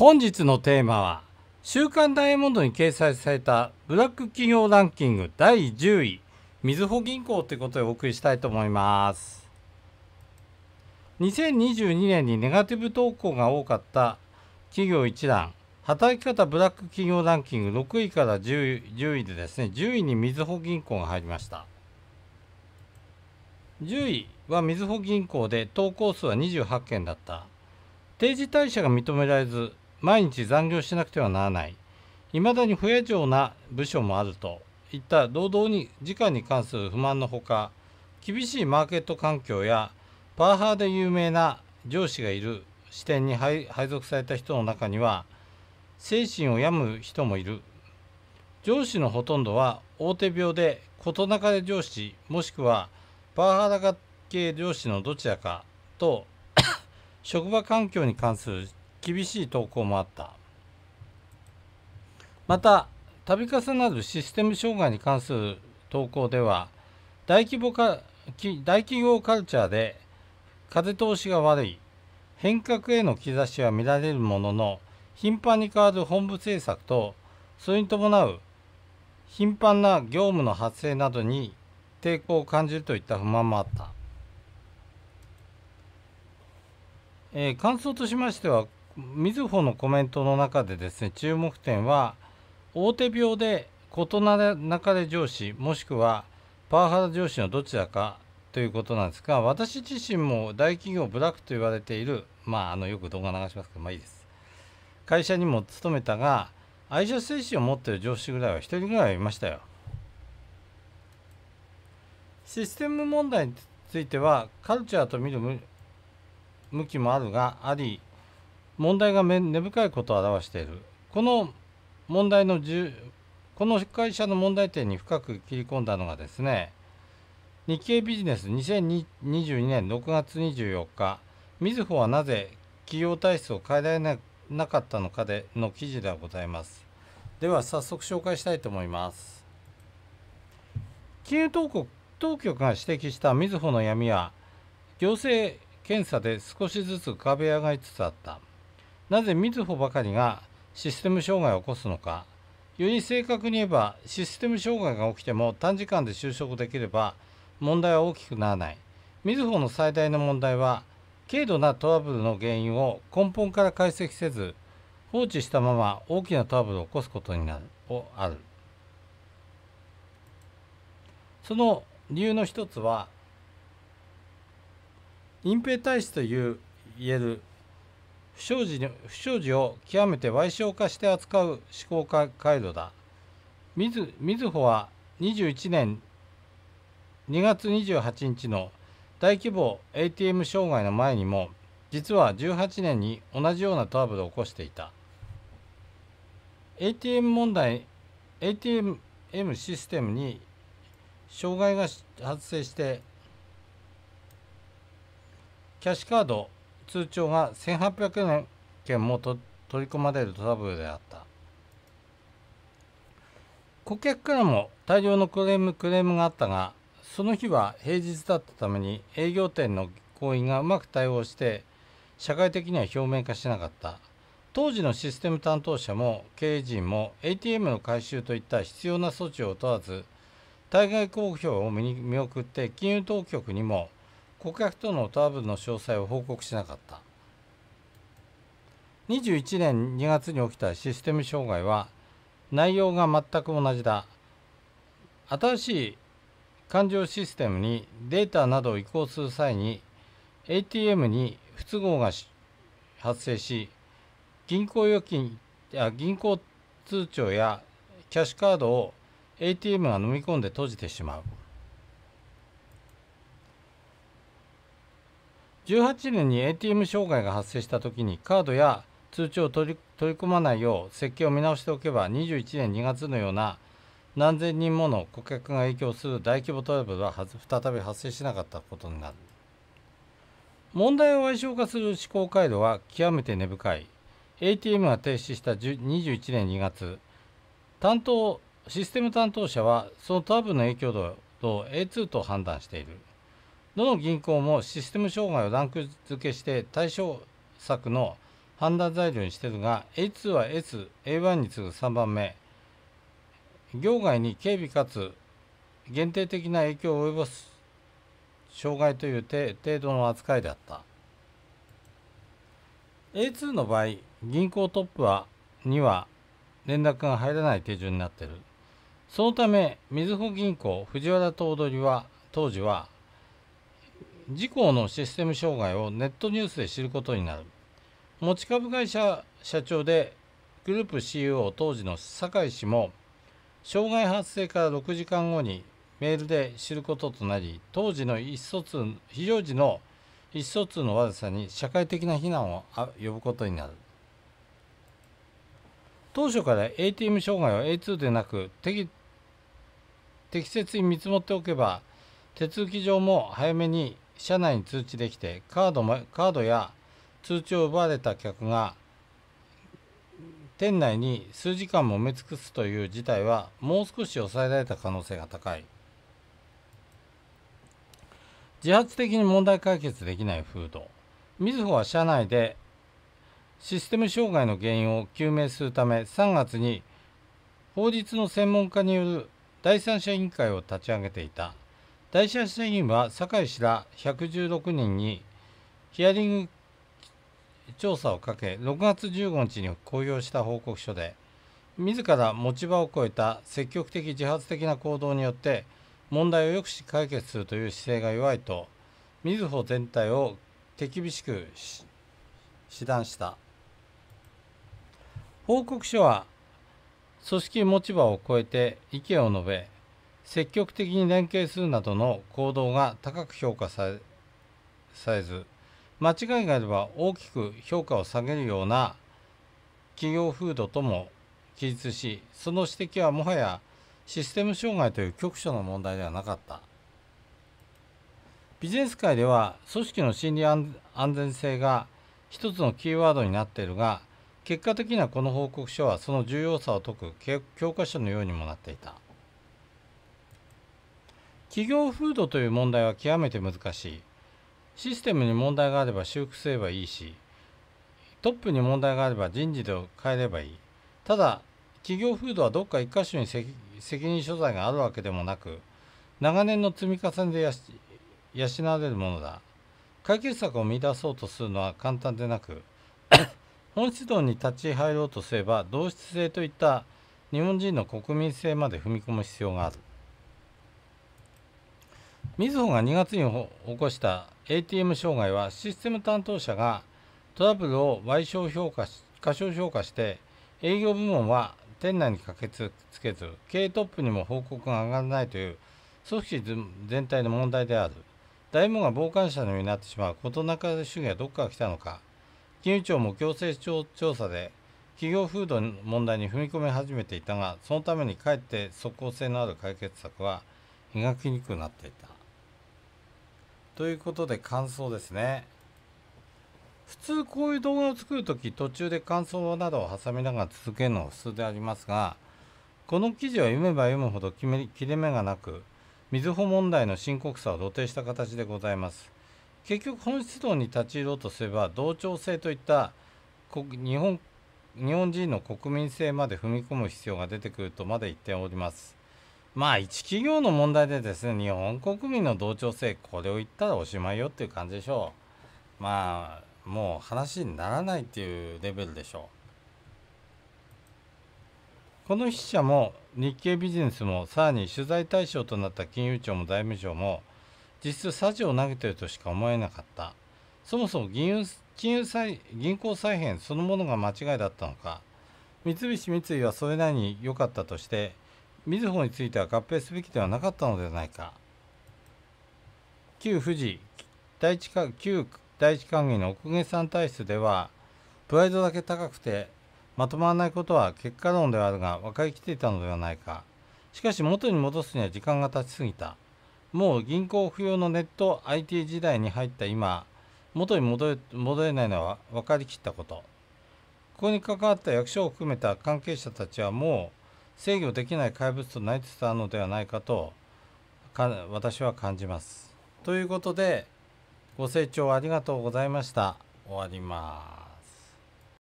本日のテーマは「週刊ダイヤモンド」に掲載されたブラック企業ランキング第10位みずほ銀行ということでお送りしたいと思います2022年にネガティブ投稿が多かった企業一覧働き方ブラック企業ランキング6位から10位でですね10位にみずほ銀行が入りました10位はみずほ銀行で投稿数は28件だった定時退社が認められず毎日残業しなくてはならない未だに不夜城な部署もあるといった労働に時間に関する不満のほか厳しいマーケット環境やパワハラで有名な上司がいる視点に配属された人の中には精神を病む人もいる上司のほとんどは大手病で事なかれ上司もしくはパワハラ系上司のどちらかと職場環境に関する厳しい投稿もあったまた度重なるシステム障害に関する投稿では大規模か大企業カルチャーで風通しが悪い変革への兆しは見られるものの頻繁に変わる本部政策とそれに伴う頻繁な業務の発生などに抵抗を感じるといった不満もあった、えー、感想としましてはみずほのコメントの中でですね注目点は大手病で異なる中で上司もしくはパワハラ上司のどちらかということなんですが私自身も大企業ブラックと言われているまああのよく動画流しますけどまあいいです会社にも勤めたが愛車精神を持っている上司ぐらいは1人ぐらいいましたよシステム問題についてはカルチャーと見る向きもあるがあり問題が根深いことを表しているこの問題のこの会社の問題点に深く切り込んだのがですね日経ビジネス2022年6月24日みずほはなぜ企業体質を変えられなかったのかでの記事ではございますでは早速紹介したいと思います金融当局当局が指摘したみずほの闇は行政検査で少しずつ壁上がりつつあったなぜみずほばかりがシステム障害を起こすのかより正確に言えばシステム障害が起きても短時間で就職できれば問題は大きくならないみずほの最大の問題は軽度なトラブルの原因を根本から解析せず放置したまま大きなトラブルを起こすことになるをあるその理由の一つは隠蔽体質という言える不祥事に不祥事を極めて賠償化して扱う思考回路だみずみずほは21年2月28日の大規模 ATM 障害の前にも実は18年に同じようなトラブルを起こしていた ATM 問題 ATM システムに障害が発生してキャッシュカード通帳が1800件も取り込まれるトラブルであった顧客からも大量のクレームクレームがあったがその日は平日だったために営業店の行員がうまく対応して社会的には表面化しなかった当時のシステム担当者も経営陣も ATM の回収といった必要な措置を問わず対外公表を見送って金融当局にも顧客とのトラブルの詳細を報告しなかった21年2月に起きたシステム障害は内容が全く同じだ新しい勘定システムにデータなどを移行する際に ATM に不都合が発生し銀行預金や銀行通帳やキャッシュカードを ATM が飲み込んで閉じてしまう18年に ATM 障害が発生した時にカードや通帳を取り取り込まないよう設計を見直しておけば21年2月のような何千人もの顧客が影響する大規模トラブルは再び発生しなかったことになる問題を矮小化する思考回路は極めて根深い ATM が停止した21年2月担当システム担当者はそのトラブルの影響度を A2 と判断しているどの銀行もシステム障害をランク付けして対象策の判断材料にしてるが A2 は SA1 に次ぐ3番目業外に警備かつ限定的な影響を及ぼす障害という程度の扱いであった A2 の場合銀行トップはには連絡が入らない手順になっているそのためみずほ銀行藤原頭取は当時は事故のシステム障害をネットニュースで知ることになる持ち株会社社長でグループ CEO 当時の酒井氏も障害発生から6時間後にメールで知ることとなり当時の一疎通非常時の一疎通の悪さに社会的な非難を呼ぶことになる当初から ATM 障害は A2 でなく適適切に見積もっておけば手続き上も早めに社内に通知できてカードもカードや通知を奪われた客が店内に数時間も埋め尽くすという事態はもう少し抑えられた可能性が高い自発的に問題解決できない風土みずほは社内でシステム障害の原因を究明するため3月に法律の専門家による第三者委員会を立ち上げていた第一発生員は堺市ら116人にヒアリング調査をかけ6月15日に公表した報告書で自ら持ち場を超えた積極的自発的な行動によって問題を抑止解決するという姿勢が弱いとみずほ全体を手厳しく指断した報告書は組織持ち場を超えて意見を述べ積極的に連携するなどの行動が高く評価されず間違いがあれば大きく評価を下げるような企業風土とも記述しその指摘はもはやシステム障害という局所の問題ではなかったビジネス界では組織の心理安全性が一つのキーワードになっているが結果的にはこの報告書はその重要さを説く教科書のようにもなっていた。企業風土という問題は極めて難しいシステムに問題があれば修復すればいいしトップに問題があれば人事で変えればいいただ企業風土はどっか一箇所に責任所在があるわけでもなく長年の積み重ねで養われるものだ解決策を見出そうとするのは簡単でなく 本質論に立ち入ろうとすれば同質性といった日本人の国民性まで踏み込む必要があるみずほが2月に起こした ATM 障害はシステム担当者がトラブルを賠償評価し過小評価して営業部門は店内に駆けつけず経営トップにも報告が上がらないという組織全体の問題である大門が傍観者のようになってしまう事なかれ主義はどこから来たのか金融庁も行政調査で企業風土の問題に踏み込み始めていたがそのためにかえって即効性のある解決策は磨きにくくなっていた。ということで感想ですね。普通こういう動画を作る時途中で感想などを挟みながら続けるのが普通でありますがこの記事は読めば読むほど切れ目がなくみずほ問題の深刻さを露呈した形でございます結局本質論に立ち入ろうとすれば同調性といった日本日本人の国民性まで踏み込む必要が出てくるとまで言っておりますまあ一企業の問題でですね日本国民の同調性これを言ったらおしまいよっていう感じでしょうまあもう話にならないっていうレベルでしょうこの筆者も日経ビジネスもさらに取材対象となった金融庁も財務省も実質サジを投げてるとしか思えなかったそもそも銀融金融再銀行再編そのものが間違いだったのか三菱三井はそれなりに良かったとしてみずほについては合併すべきではなかったのではないか旧富士第一旧第一関係の奥下さん体質ではプライドだけ高くてまとまらないことは結果論ではあるが分かりきっていたのではないかしかし元に戻すには時間が経ちすぎたもう銀行不要のネット IT 時代に入った今元に戻れないのは分かりきったことここに関わった役所を含めた関係者たちはもう制御できない怪物となりつつあるのではないかと私は感じます。ということでご清聴ありがとうございました。終わります。